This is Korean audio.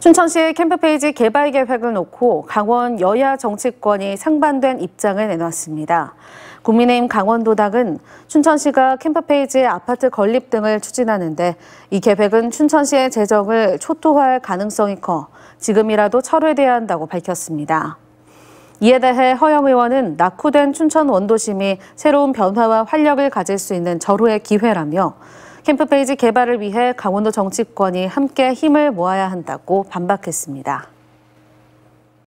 춘천시의 캠프페이지 개발 계획을 놓고 강원 여야 정치권이 상반된 입장을 내놨습니다. 국민의힘 강원도당은 춘천시가 캠프페이지의 아파트 건립 등을 추진하는데 이 계획은 춘천시의 재정을 초토화할 가능성이 커 지금이라도 철회돼야 한다고 밝혔습니다. 이에 대해 허영 의원은 낙후된 춘천 원도심이 새로운 변화와 활력을 가질 수 있는 절호의 기회라며 캠프페이지 개발을 위해 강원도 정치권이 함께 힘을 모아야 한다고 반박했습니다.